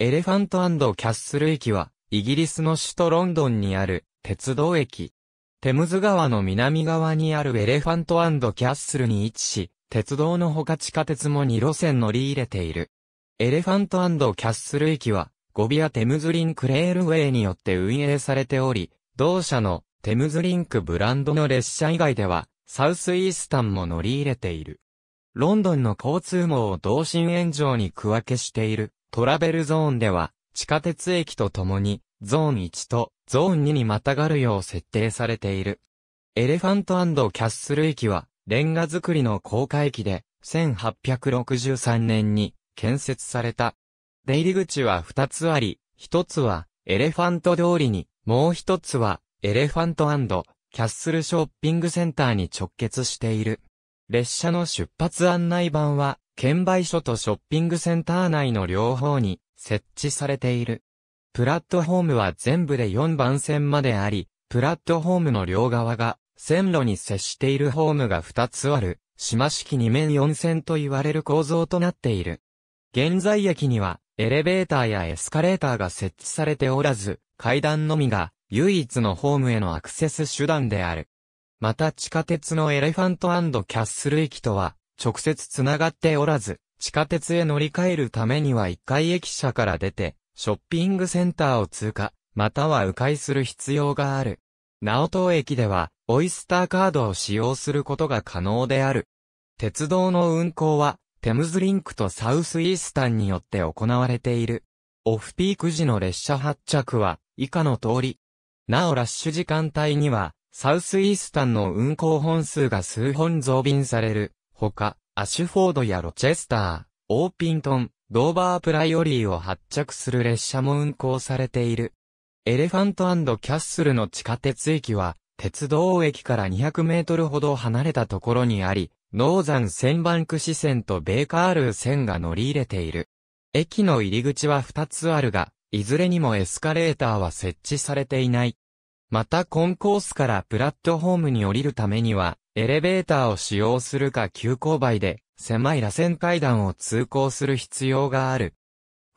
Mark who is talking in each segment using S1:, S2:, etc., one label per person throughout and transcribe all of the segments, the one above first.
S1: エレファントキャッスル駅は、イギリスの首都ロンドンにある鉄道駅。テムズ川の南側にあるエレファントキャッスルに位置し、鉄道のほか地下鉄も2路線乗り入れている。エレファントキャッスル駅は、ゴビアテムズリンクレールウェイによって運営されており、同社のテムズリンクブランドの列車以外では、サウスイースタンも乗り入れている。ロンドンの交通網を同心円状に区分けしているトラベルゾーンでは、地下鉄駅とともに、ゾーン1とゾーン2にまたがるよう設定されている。エレファントキャッスル駅は、レンガ造りの高架駅で、1863年に建設された。出入り口は2つあり、1つはエレファント通りに、もう1つはエレファントキャッスルショッピングセンターに直結している。列車の出発案内板は券売所とショッピングセンター内の両方に設置されている。プラットホームは全部で4番線まであり、プラットホームの両側が線路に接しているホームが2つある、島式2面4線と言われる構造となっている。現在駅にはエレベーターやエスカレーターが設置されておらず、階段のみが唯一のホームへのアクセス手段である。また地下鉄のエレファントキャッスル駅とは直接つながっておらず、地下鉄へ乗り換えるためには1階駅舎から出て、ショッピングセンターを通過、または迂回する必要がある。直東駅では、オイスターカードを使用することが可能である。鉄道の運行は、テムズリンクとサウスイースタンによって行われている。オフピーク時の列車発着は、以下の通り。なおラッシュ時間帯には、サウスイースタンの運行本数が数本増便されるほか、アシュフォードやロチェスター、オーピントン、ドーバープライオリーを発着する列車も運行されている。エレファントキャッスルの地下鉄駅は、鉄道駅から200メートルほど離れたところにあり、ノーザンセバンク支線とベーカールー線が乗り入れている。駅の入り口は2つあるが、いずれにもエスカレーターは設置されていない。またコンコースからプラットホームに降りるためには、エレベーターを使用するか急勾配で、狭い螺旋階段を通行する必要がある。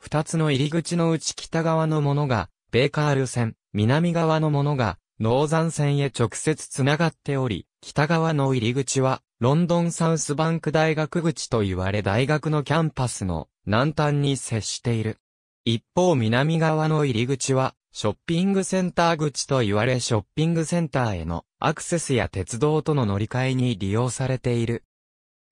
S1: 二つの入り口のうち北側のものが、ベーカール線、南側のものが、ノーザン線へ直接つながっており、北側の入り口は、ロンドンサウスバンク大学口と言われ大学のキャンパスの南端に接している。一方南側の入り口は、ショッピングセンター口と言われショッピングセンターへのアクセスや鉄道との乗り換えに利用されている。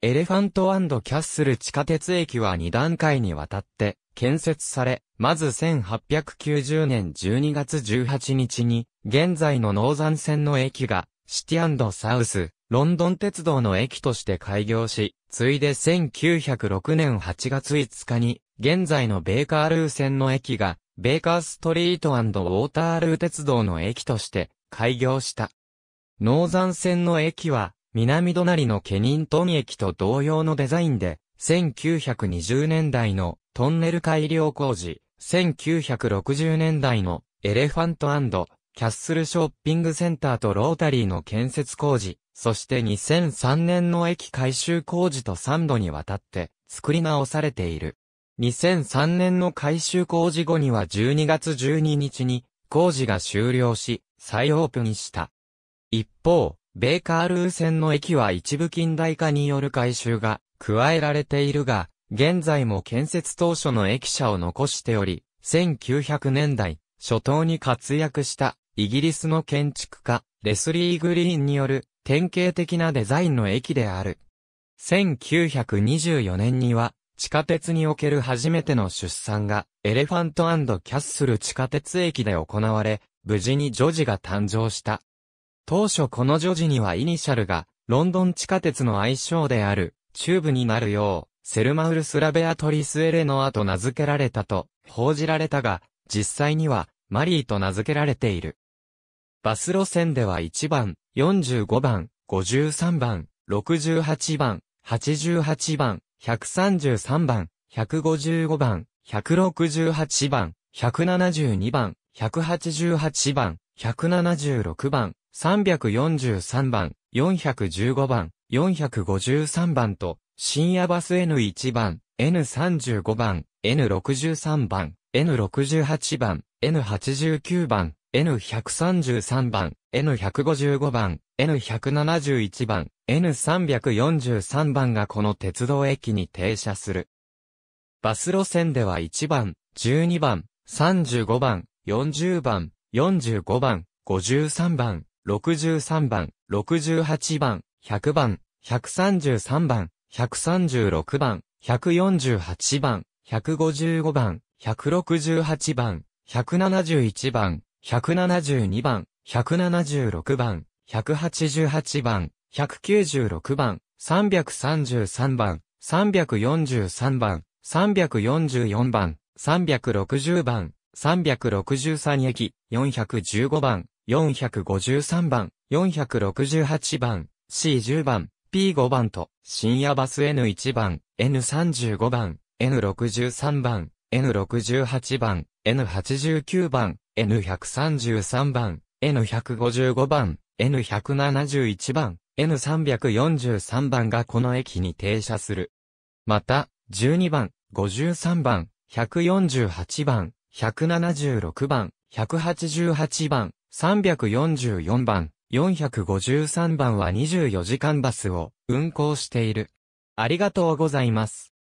S1: エレファントキャッスル地下鉄駅は2段階にわたって建設され、まず1890年12月18日に、現在のノーザン線の駅が、シティサウス、ロンドン鉄道の駅として開業し、ついで1906年8月5日に、現在のベーカールー線の駅が、ベーカーストリートウォータールー鉄道の駅として開業した。農山線の駅は、南隣のケニントン駅と同様のデザインで、1920年代のトンネル改良工事、1960年代のエレファントキャッスルショッピングセンターとロータリーの建設工事、そして2003年の駅改修工事と3度にわたって作り直されている。2003年の改修工事後には12月12日に工事が終了し、再オープンした。一方、ベーカールー線の駅は一部近代化による改修が加えられているが、現在も建設当初の駅舎を残しており、1900年代初頭に活躍したイギリスの建築家レスリー・グリーンによる典型的なデザインの駅である。1924年には地下鉄における初めての出産がエレファントキャッスル地下鉄駅で行われ、無事に女児が誕生した。当初この女児にはイニシャルが、ロンドン地下鉄の愛称である、チューブになるよう、セルマウルスラベアトリスエレノアと名付けられたと、報じられたが、実際には、マリーと名付けられている。バス路線では1番、45番、53番、68番、88番、133番、155番、168番、172番、188番、176番、343番、415番、453番と、深夜バス N1 番、N35 番、N63 番、N68 番、N89 番、N133 番、N155 番、N171 番、N343 番がこの鉄道駅に停車する。バス路線では1番、12番、35番、40番、45番、53番、63番、68番、100番、133番、136番、148番、155番、168番、171番、172番、176番、188番、196番、333番、343番、344番、360番、363駅、415番、453番、468番、C10 番、P5 番と、深夜バス N1 番、N35 番、N63 番、N68 番、N89 番、N133 番、N155 番、N171 番、N343 番がこの駅に停車する。また、12番、53番、148番、176番、188番、344番、453番は24時間バスを運行している。ありがとうございます。